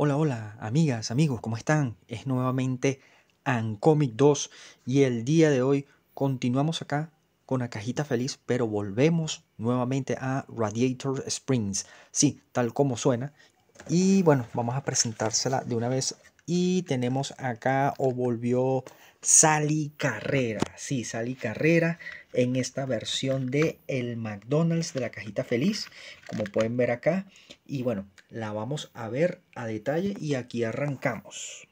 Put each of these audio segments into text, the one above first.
Hola, hola, amigas, amigos, ¿cómo están? Es nuevamente Ancomic 2 y el día de hoy continuamos acá con la cajita feliz, pero volvemos nuevamente a Radiator Springs. Sí, tal como suena. Y bueno, vamos a presentársela de una vez y tenemos acá o volvió Sally Carrera. Sí, Sally Carrera en esta versión de el McDonald's de la cajita feliz, como pueden ver acá. Y bueno, la vamos a ver a detalle y aquí arrancamos.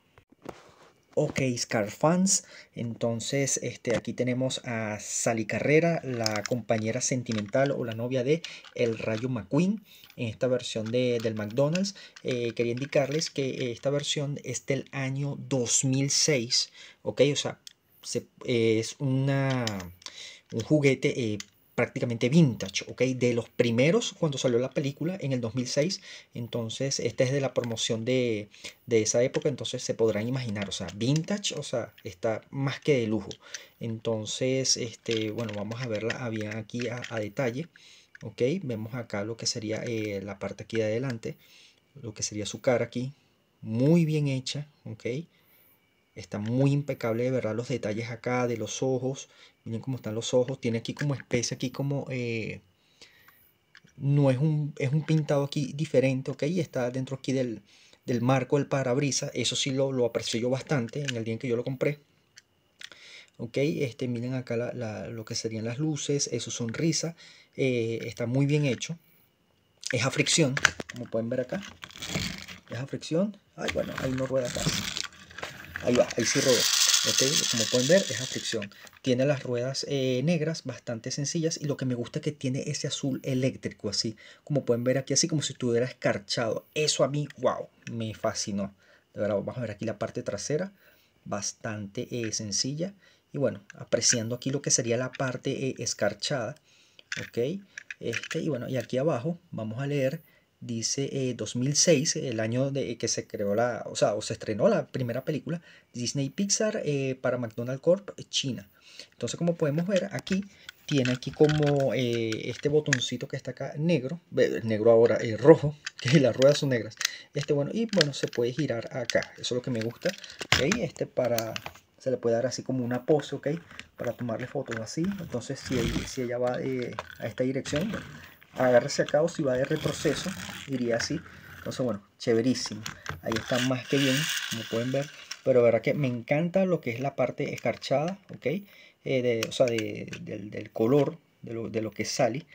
Ok, Scar fans. Entonces, este, aquí tenemos a Sally Carrera, la compañera sentimental o la novia de El Rayo McQueen en esta versión del McDonald's. Eh, quería indicarles que eh, esta versión es del año 2006. Ok, o sea, eh, es una, un juguete prácticamente vintage, ¿ok? De los primeros cuando salió la película en el 2006. Entonces, esta es de la promoción de, esa época, entonces se podrán imaginar, o sea, vintage, o sea, está más que de lujo. Entonces, este, bueno, vamos a verla bien aquí a, detalle, ¿ok? Vemos acá lo que sería eh, la parte aquí de adelante, lo que sería su cara aquí, muy bien hecha, ¿ok? Está muy impecable de verdad los detalles acá de los ojos. Miren cómo están los ojos. Tiene aquí como especie, aquí como... Eh, no es un, es un pintado aquí diferente, ¿ok? Está dentro aquí del, marco del parabrisas. Eso sí lo, aprecio yo bastante en el día en que yo lo compré. ¿ok? Este, miren acá lo que serían las luces, eso sonrisa, eh, está muy bien hecho. Es a fricción, como pueden ver acá. Es a fricción. Ay, bueno, hay no rueda acá. Ahí va, ahí sí rodó. como pueden ver es a fricción. Tiene las ruedas eh, negras bastante sencillas y lo que me gusta es que tiene ese azul eléctrico así. Como pueden ver aquí así como si estuviera escarchado. Eso a mí, wow, me fascinó. De verdad, vamos a ver aquí la parte trasera. Bastante eh, sencilla. Y bueno, apreciando aquí lo que sería la parte eh, escarchada. Ok. Este, y bueno, y aquí abajo vamos a leer dice 2006, eh, el año de que se creó la, o sea, o se estrenó la primera película Disney Pixar eh, para McDonald's Corp China. Entonces, como podemos ver aquí, tiene aquí como eh, este botoncito que está acá negro, negro ahora es rojo, que las ruedas son negras. Este bueno, y bueno, se puede girar acá, eso es lo que me gusta. este para, se le puede dar así como una pose, ok, para tomarle fotos así. Entonces, si, si ella va a esta dirección, agárrese acá o si va de retroceso, diría así. Entonces, bueno, chéverísimo. Ahí está más que bien, como pueden ver. Pero verdad que me encanta lo que es la parte escarchada, ¿ok? Eh, de, o sea, de, del, color, de lo, de lo, que sale.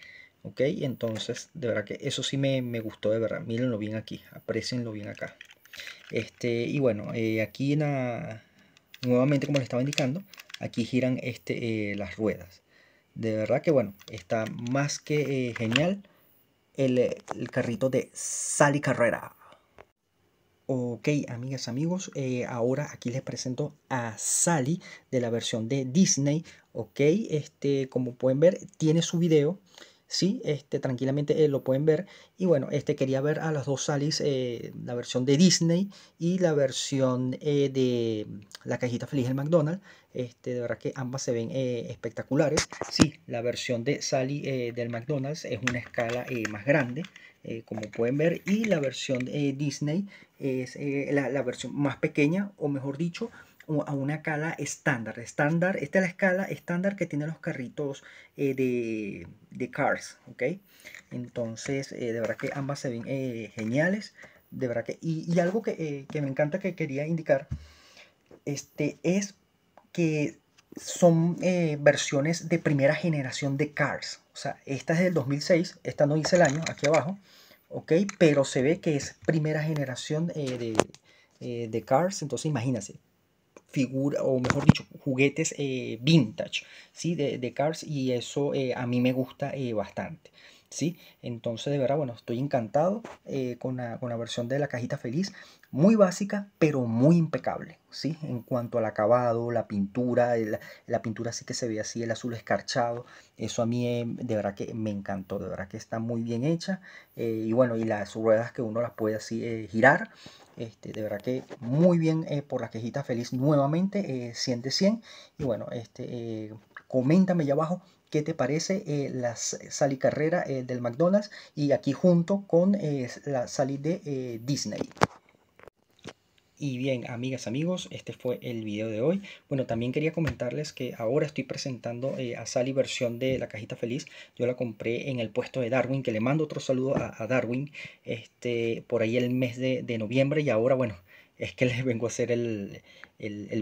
¿Ok? Entonces, de verdad que eso sí me, gustó, de verdad. Mírenlo bien aquí, aprecienlo bien acá. Este, y bueno, eh, aquí en nuevamente, como les estaba indicando, aquí giran este, eh, las ruedas. De verdad que bueno, está más que eh, genial eh, el, carrito de Sally Carrera. Ok, amigas, amigos, eh, ahora aquí les presento a Sally de la versión de Disney. Ok, este, como pueden ver, tiene su video. Sí, este, tranquilamente eh, lo pueden ver. Y bueno, este quería ver a las dos Sallys, eh, la versión de Disney y la versión eh, de La Cajita Feliz del McDonald's. Este, de verdad que ambas se ven espectaculares. Sí, la versión de Sally del McDonald's es una escala más grande. como pueden ver, y la versión de Disney es la, la, versión más pequeña, o mejor dicho, a una escala estándar. Estándar, esta es la escala estándar que tienen los carritos eh, de, Cars, ¿ok? Entonces, eh, de verdad que ambas se ven eh, geniales, de verdad que... Y, algo que, que, me encanta que quería indicar, este, es que son versiones de primera generación de Cars. O sea, esta es del 2006, esta no dice el año, aquí abajo, ¿ok? Pero se ve que es primera generación de, de Cars, entonces imagínense, figura o mejor dicho juguetes eh, vintage ¿sí? de, Cars y eso eh, a mí me gusta eh, bastante ¿sí? Entonces, de verdad, bueno, estoy encantado eh, con, la, versión de la cajita feliz. Muy básica, pero muy impecable, ¿sí? En cuanto al acabado, la pintura, la pintura sí que se ve así, el azul escarchado. Eso a mí, eh, de verdad que me encantó, de verdad que está muy bien hecha. Eh, y bueno, y las ruedas que uno las puede así girar. Este, de verdad que muy bien por la cajita feliz nuevamente, 100 de 100. Y bueno, este, coméntame ya abajo ¿Qué te parece eh, la sal carrera eh, del McDonald's y aquí junto con eh, la salida de Disney? Y bien, amigas, amigos, este fue el video de hoy. Bueno, también quería comentarles que ahora estoy presentando a Sally versión de La Cajita Feliz. Yo la compré en el puesto de Darwin, que le mando otro saludo a, Darwin, este, por ahí el mes de noviembre. Y ahora, bueno, es que les vengo a hacer el,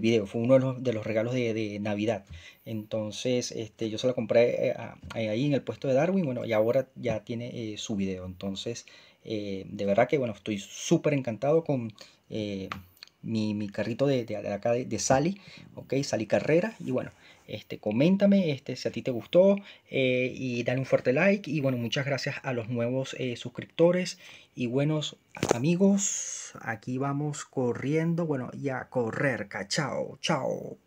video. Fue uno de los, regalos de, Navidad. Entonces, este, yo se lo compré eh, eh, ahí en el puesto de Darwin. Bueno, y ahora ya tiene eh, su video. Entonces, de verdad que, bueno, estoy súper encantado con mi, carrito de, de, acá de, Sally, ok, Sally Carrera, y bueno, este, coméntame este, si a ti te gustó eh, y dale un fuerte like, y bueno, muchas gracias a los nuevos eh, suscriptores y buenos amigos, aquí vamos corriendo, bueno, ya a correr, cachao, chao.